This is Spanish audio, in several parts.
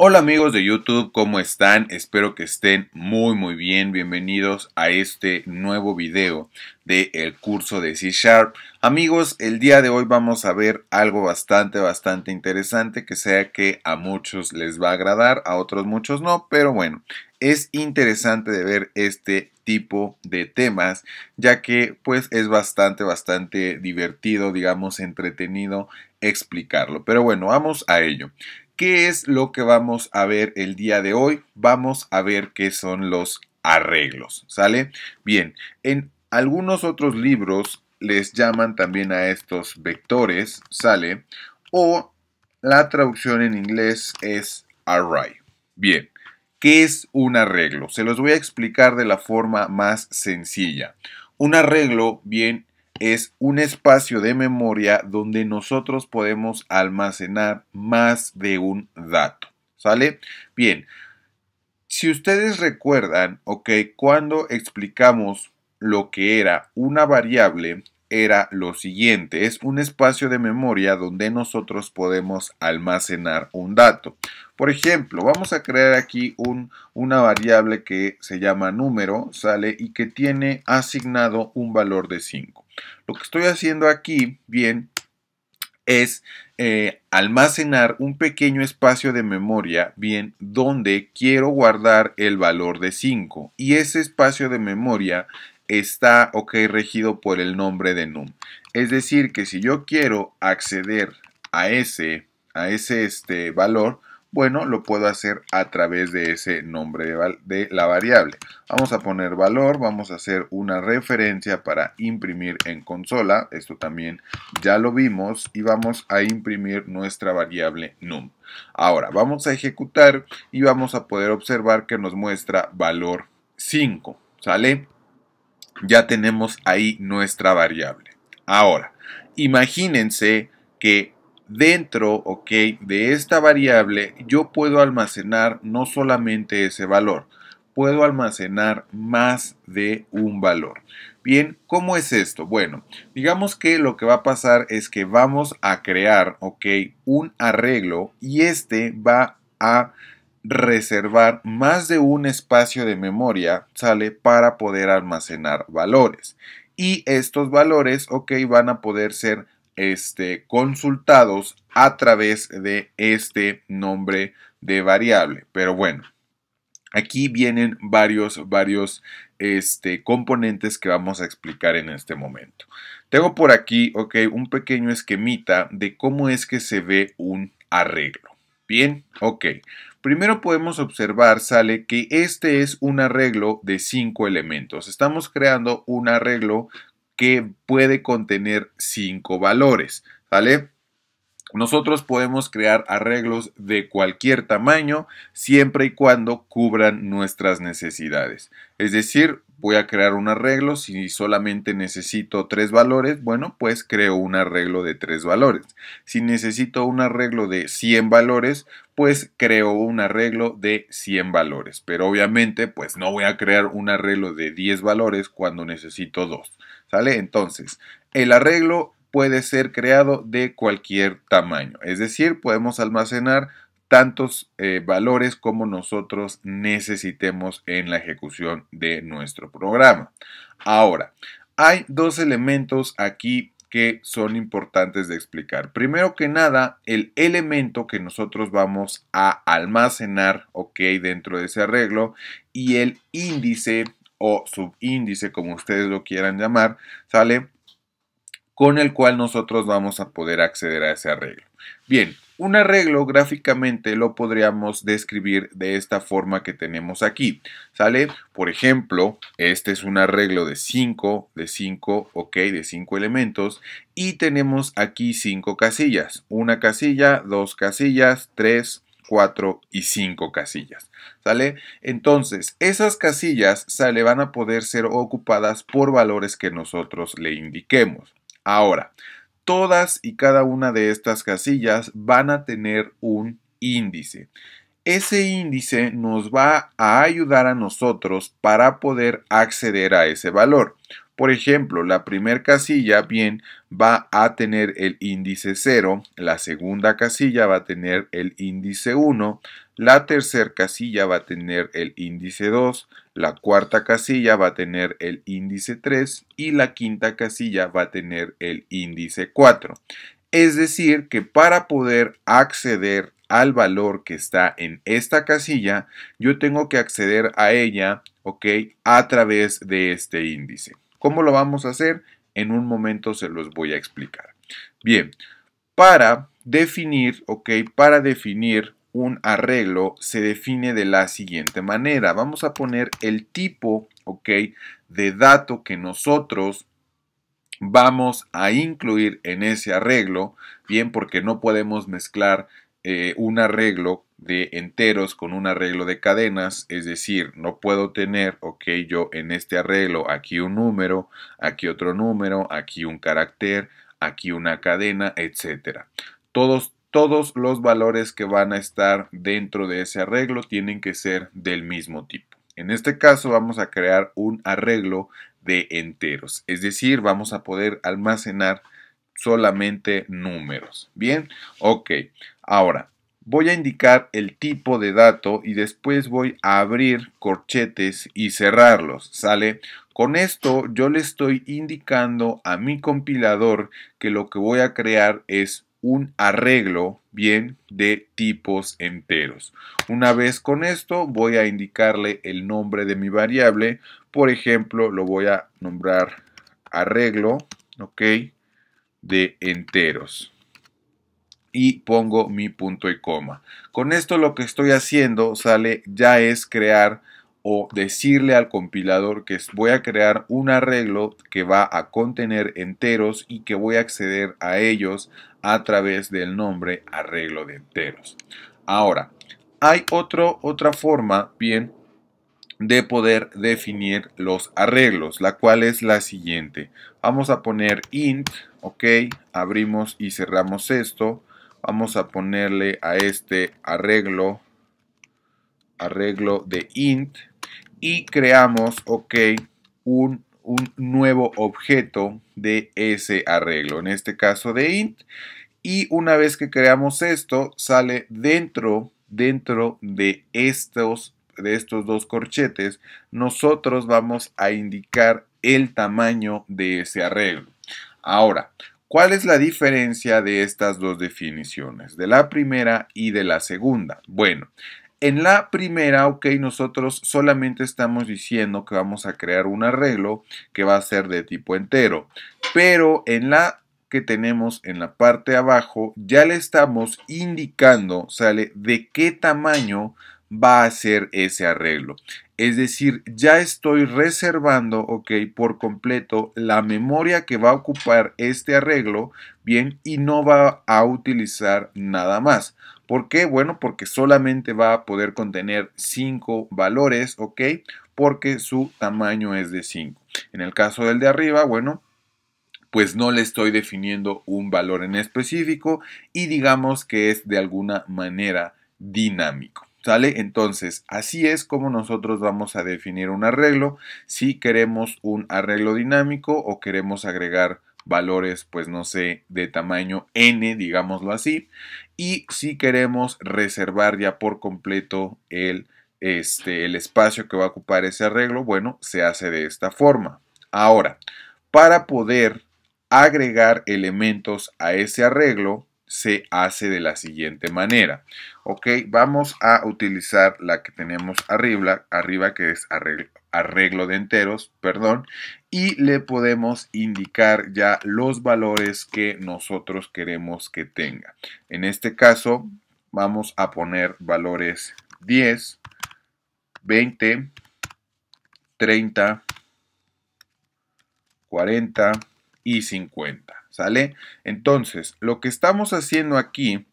Hola amigos de YouTube, ¿cómo están? Espero que estén muy muy bien. Bienvenidos a este nuevo video del el curso de C Sharp. Amigos, el día de hoy vamos a ver algo bastante bastante interesante que sea que a muchos les va a agradar, a otros muchos no, pero bueno, es interesante de ver este tipo de temas ya que pues es bastante bastante divertido digamos entretenido explicarlo pero bueno vamos a ello ¿Qué es lo que vamos a ver el día de hoy? Vamos a ver qué son los arreglos, ¿sale? Bien, en algunos otros libros les llaman también a estos vectores, ¿sale? O la traducción en inglés es array. Bien, ¿qué es un arreglo? Se los voy a explicar de la forma más sencilla. Un arreglo bien es un espacio de memoria donde nosotros podemos almacenar más de un dato. ¿Sale? Bien. Si ustedes recuerdan, ok, cuando explicamos lo que era una variable, era lo siguiente, es un espacio de memoria donde nosotros podemos almacenar un dato. Por ejemplo, vamos a crear aquí un, una variable que se llama número, sale y que tiene asignado un valor de 5. Lo que estoy haciendo aquí, bien, es eh, almacenar un pequeño espacio de memoria, bien, donde quiero guardar el valor de 5. Y ese espacio de memoria está, ok, regido por el nombre de num. Es decir, que si yo quiero acceder a ese, a ese este, valor, bueno, lo puedo hacer a través de ese nombre de, la variable. Vamos a poner valor, vamos a hacer una referencia para imprimir en consola. Esto también ya lo vimos y vamos a imprimir nuestra variable num. Ahora, vamos a ejecutar y vamos a poder observar que nos muestra valor 5. ¿Sale? Ya tenemos ahí nuestra variable. Ahora, imagínense que dentro ok, de esta variable yo puedo almacenar no solamente ese valor, puedo almacenar más de un valor. Bien, ¿cómo es esto? Bueno, digamos que lo que va a pasar es que vamos a crear ok, un arreglo y este va a reservar más de un espacio de memoria, sale, para poder almacenar valores. Y estos valores, ok, van a poder ser este, consultados a través de este nombre de variable. Pero bueno, aquí vienen varios, varios este, componentes que vamos a explicar en este momento. Tengo por aquí, ok, un pequeño esquemita de cómo es que se ve un arreglo. Bien, ok. Primero podemos observar, sale, que este es un arreglo de cinco elementos. Estamos creando un arreglo que puede contener cinco valores, ¿vale? Nosotros podemos crear arreglos de cualquier tamaño siempre y cuando cubran nuestras necesidades. Es decir, voy a crear un arreglo si solamente necesito tres valores, bueno, pues creo un arreglo de tres valores. Si necesito un arreglo de 100 valores, pues creo un arreglo de 100 valores. Pero obviamente, pues no voy a crear un arreglo de 10 valores cuando necesito dos. ¿Sale? Entonces, el arreglo puede ser creado de cualquier tamaño, es decir, podemos almacenar tantos eh, valores como nosotros necesitemos en la ejecución de nuestro programa. Ahora, hay dos elementos aquí que son importantes de explicar. Primero que nada, el elemento que nosotros vamos a almacenar, ok, dentro de ese arreglo y el índice o subíndice, como ustedes lo quieran llamar, ¿sale? Con el cual nosotros vamos a poder acceder a ese arreglo. Bien, un arreglo gráficamente lo podríamos describir de esta forma que tenemos aquí. ¿Sale? Por ejemplo, este es un arreglo de 5, de 5, ok, de 5 elementos. Y tenemos aquí 5 casillas. Una casilla, dos casillas, tres 4 y 5 casillas. ¿Sale? Entonces, esas casillas, ¿sale? Van a poder ser ocupadas por valores que nosotros le indiquemos. Ahora, todas y cada una de estas casillas van a tener un índice. Ese índice nos va a ayudar a nosotros para poder acceder a ese valor. Por ejemplo, la primera casilla bien va a tener el índice 0, la segunda casilla va a tener el índice 1, la tercera casilla va a tener el índice 2, la cuarta casilla va a tener el índice 3 y la quinta casilla va a tener el índice 4. Es decir, que para poder acceder al valor que está en esta casilla, yo tengo que acceder a ella, ¿ok? A través de este índice. ¿Cómo lo vamos a hacer? En un momento se los voy a explicar. Bien, para definir, ok, para definir un arreglo se define de la siguiente manera. Vamos a poner el tipo, ok, de dato que nosotros vamos a incluir en ese arreglo, bien, porque no podemos mezclar eh, un arreglo de enteros con un arreglo de cadenas, es decir, no puedo tener, ok, yo en este arreglo aquí un número, aquí otro número, aquí un carácter, aquí una cadena, etcétera. Todos, todos los valores que van a estar dentro de ese arreglo tienen que ser del mismo tipo. En este caso vamos a crear un arreglo de enteros, es decir, vamos a poder almacenar solamente números. Bien, ok. Ahora, voy a indicar el tipo de dato y después voy a abrir corchetes y cerrarlos, ¿sale? Con esto yo le estoy indicando a mi compilador que lo que voy a crear es un arreglo bien de tipos enteros. Una vez con esto voy a indicarle el nombre de mi variable. Por ejemplo, lo voy a nombrar arreglo, ¿ok? De enteros y pongo mi punto y coma. Con esto lo que estoy haciendo sale ya es crear o decirle al compilador que voy a crear un arreglo que va a contener enteros y que voy a acceder a ellos a través del nombre arreglo de enteros. Ahora, hay otro, otra forma bien de poder definir los arreglos, la cual es la siguiente. Vamos a poner int, ok, abrimos y cerramos esto. Vamos a ponerle a este arreglo, arreglo de int y creamos, ok, un, un nuevo objeto de ese arreglo, en este caso de int. Y una vez que creamos esto, sale dentro, dentro de estos, de estos dos corchetes, nosotros vamos a indicar el tamaño de ese arreglo. Ahora, ¿Cuál es la diferencia de estas dos definiciones, de la primera y de la segunda? Bueno, en la primera, ok, nosotros solamente estamos diciendo que vamos a crear un arreglo que va a ser de tipo entero, pero en la que tenemos en la parte de abajo ya le estamos indicando, sale, de qué tamaño va a ser ese arreglo. Es decir, ya estoy reservando, ok, por completo la memoria que va a ocupar este arreglo, bien, y no va a utilizar nada más. ¿Por qué? Bueno, porque solamente va a poder contener 5 valores, ok, porque su tamaño es de 5. En el caso del de arriba, bueno, pues no le estoy definiendo un valor en específico y digamos que es de alguna manera dinámico. ¿Sale? Entonces, así es como nosotros vamos a definir un arreglo, si queremos un arreglo dinámico o queremos agregar valores, pues no sé, de tamaño n, digámoslo así, y si queremos reservar ya por completo el, este, el espacio que va a ocupar ese arreglo, bueno, se hace de esta forma. Ahora, para poder agregar elementos a ese arreglo, se hace de la siguiente manera. Ok, vamos a utilizar la que tenemos arriba, arriba que es arreglo, arreglo de enteros, perdón, y le podemos indicar ya los valores que nosotros queremos que tenga. En este caso, vamos a poner valores 10, 20, 30, 40 y 50. ¿sale? Entonces, lo que estamos haciendo aquí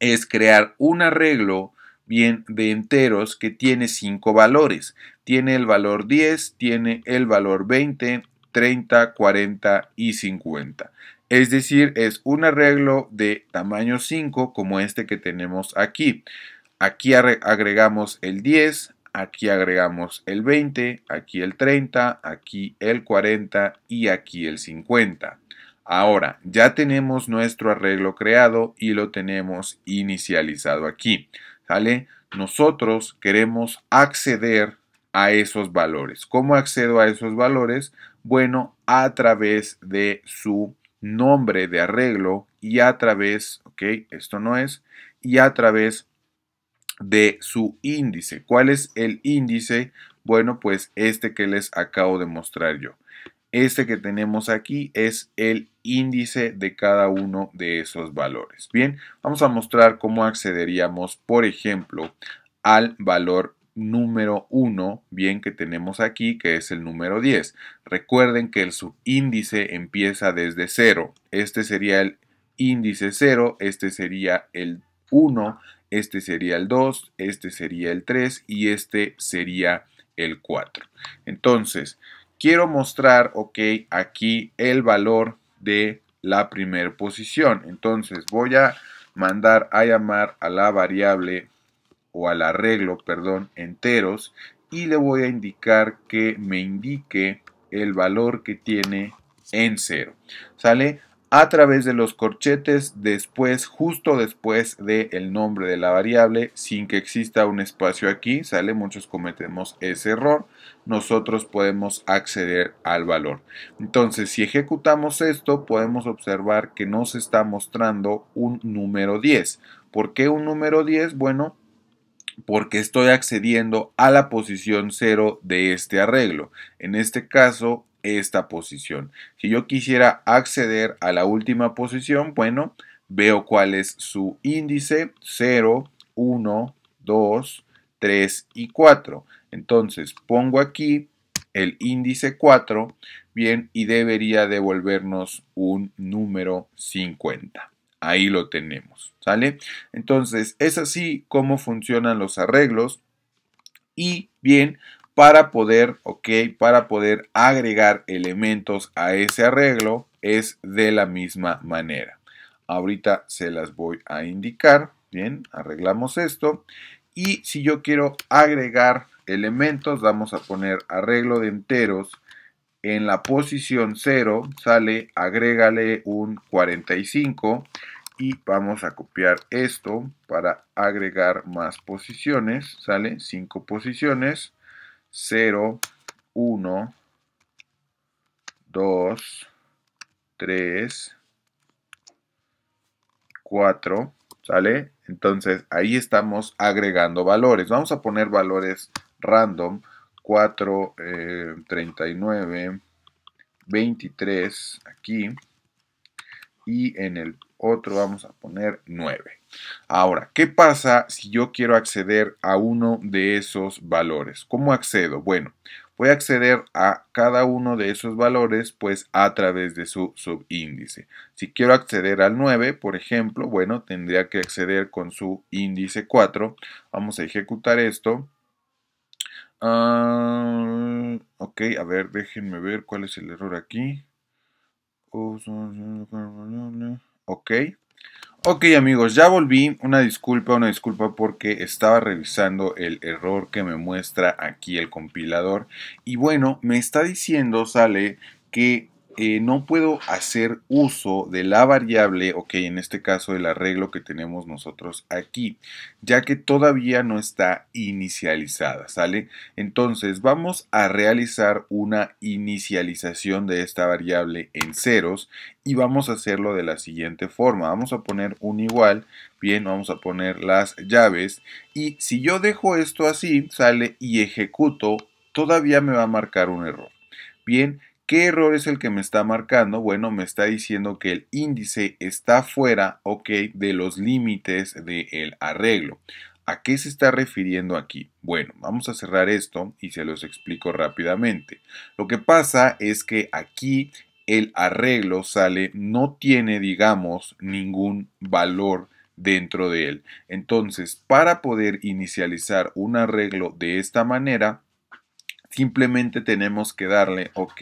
es crear un arreglo bien de enteros que tiene 5 valores. Tiene el valor 10, tiene el valor 20, 30, 40 y 50. Es decir, es un arreglo de tamaño 5 como este que tenemos aquí. Aquí agregamos el 10, aquí agregamos el 20, aquí el 30, aquí el 40 y aquí el 50. Ahora, ya tenemos nuestro arreglo creado y lo tenemos inicializado aquí, ¿sale? Nosotros queremos acceder a esos valores. ¿Cómo accedo a esos valores? Bueno, a través de su nombre de arreglo y a través, ok, esto no es, y a través de su índice. ¿Cuál es el índice? Bueno, pues este que les acabo de mostrar yo. Este que tenemos aquí es el índice de cada uno de esos valores. Bien, vamos a mostrar cómo accederíamos, por ejemplo, al valor número 1, bien que tenemos aquí, que es el número 10. Recuerden que el subíndice empieza desde 0. Este sería el índice 0, este sería el 1 este sería el 2, este sería el 3 y este sería el 4. Entonces, quiero mostrar, ok, aquí el valor de la primera posición. Entonces, voy a mandar a llamar a la variable o al arreglo, perdón, enteros y le voy a indicar que me indique el valor que tiene en 0, ¿Sale? a través de los corchetes después, justo después del el nombre de la variable, sin que exista un espacio aquí, ¿sale? Muchos cometemos ese error. Nosotros podemos acceder al valor. Entonces, si ejecutamos esto, podemos observar que nos está mostrando un número 10. ¿Por qué un número 10? Bueno, porque estoy accediendo a la posición 0 de este arreglo. En este caso, esta posición. Si yo quisiera acceder a la última posición, bueno, veo cuál es su índice 0, 1, 2, 3 y 4. Entonces pongo aquí el índice 4, bien, y debería devolvernos un número 50. Ahí lo tenemos, ¿sale? Entonces es así como funcionan los arreglos. Y bien, para poder, ok, para poder agregar elementos a ese arreglo es de la misma manera. Ahorita se las voy a indicar. Bien, arreglamos esto. Y si yo quiero agregar elementos, vamos a poner arreglo de enteros. En la posición 0 sale, agrégale un 45 y vamos a copiar esto para agregar más posiciones, sale 5 posiciones 0, 1, 2, 3, 4, ¿sale? Entonces ahí estamos agregando valores. Vamos a poner valores random. 4, 39, 23 aquí y en el otro vamos a poner 9. Ahora, ¿qué pasa si yo quiero acceder a uno de esos valores? ¿Cómo accedo? Bueno, voy a acceder a cada uno de esos valores pues a través de su subíndice. Si quiero acceder al 9, por ejemplo, bueno, tendría que acceder con su índice 4. Vamos a ejecutar esto. Ah, ok, a ver, déjenme ver cuál es el error aquí. Ok. Ok amigos, ya volví. Una disculpa, una disculpa porque estaba revisando el error que me muestra aquí el compilador. Y bueno, me está diciendo, sale, que eh, no puedo hacer uso de la variable, ok, en este caso el arreglo que tenemos nosotros aquí, ya que todavía no está inicializada, ¿sale? Entonces vamos a realizar una inicialización de esta variable en ceros y vamos a hacerlo de la siguiente forma. Vamos a poner un igual, bien, vamos a poner las llaves y si yo dejo esto así, sale y ejecuto, todavía me va a marcar un error. Bien, ¿Qué error es el que me está marcando? Bueno, me está diciendo que el índice está fuera, ok, de los límites del arreglo. ¿A qué se está refiriendo aquí? Bueno, vamos a cerrar esto y se los explico rápidamente. Lo que pasa es que aquí el arreglo sale, no tiene, digamos, ningún valor dentro de él. Entonces, para poder inicializar un arreglo de esta manera, simplemente tenemos que darle OK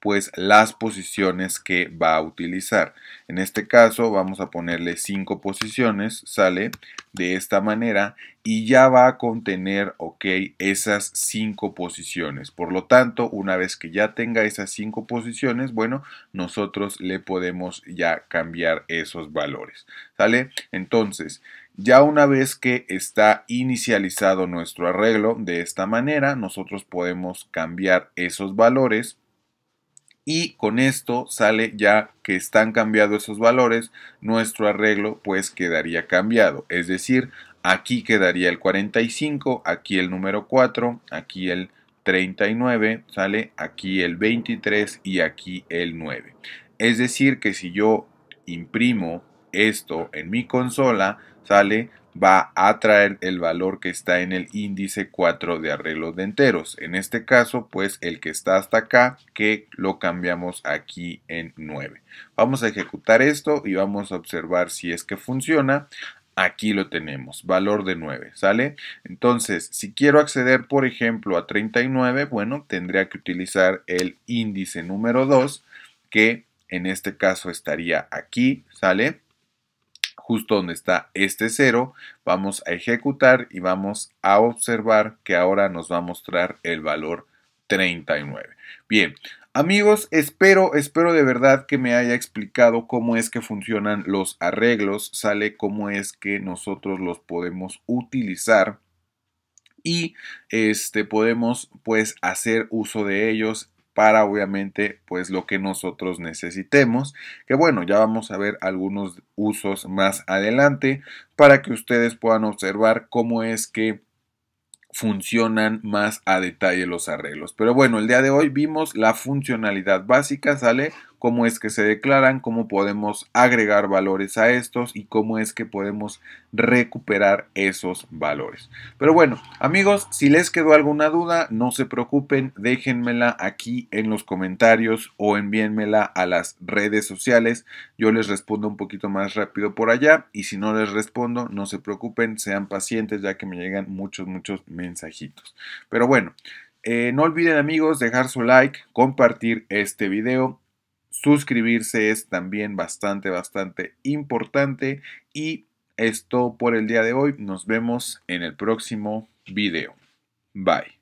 pues las posiciones que va a utilizar. En este caso vamos a ponerle 5 posiciones, sale de esta manera y ya va a contener, ok, esas 5 posiciones. Por lo tanto, una vez que ya tenga esas 5 posiciones, bueno, nosotros le podemos ya cambiar esos valores, ¿sale? Entonces, ya una vez que está inicializado nuestro arreglo de esta manera, nosotros podemos cambiar esos valores y con esto sale ya que están cambiados esos valores, nuestro arreglo pues quedaría cambiado, es decir, aquí quedaría el 45, aquí el número 4, aquí el 39, sale aquí el 23 y aquí el 9. Es decir, que si yo imprimo esto en mi consola, sale, va a traer el valor que está en el índice 4 de arreglo de enteros. En este caso, pues el que está hasta acá, que lo cambiamos aquí en 9. Vamos a ejecutar esto y vamos a observar si es que funciona. Aquí lo tenemos, valor de 9, ¿sale? Entonces, si quiero acceder, por ejemplo, a 39, bueno, tendría que utilizar el índice número 2, que en este caso estaría aquí, ¿sale? justo donde está este 0, vamos a ejecutar y vamos a observar que ahora nos va a mostrar el valor 39. Bien, amigos, espero, espero de verdad que me haya explicado cómo es que funcionan los arreglos, sale cómo es que nosotros los podemos utilizar y este podemos pues hacer uso de ellos para obviamente pues lo que nosotros necesitemos que bueno ya vamos a ver algunos usos más adelante para que ustedes puedan observar cómo es que funcionan más a detalle los arreglos pero bueno el día de hoy vimos la funcionalidad básica sale cómo es que se declaran, cómo podemos agregar valores a estos y cómo es que podemos recuperar esos valores. Pero bueno, amigos, si les quedó alguna duda, no se preocupen, déjenmela aquí en los comentarios o envíenmela a las redes sociales. Yo les respondo un poquito más rápido por allá y si no les respondo, no se preocupen, sean pacientes ya que me llegan muchos, muchos mensajitos. Pero bueno, eh, no olviden amigos dejar su like, compartir este video suscribirse es también bastante, bastante importante. Y esto por el día de hoy. Nos vemos en el próximo video. Bye.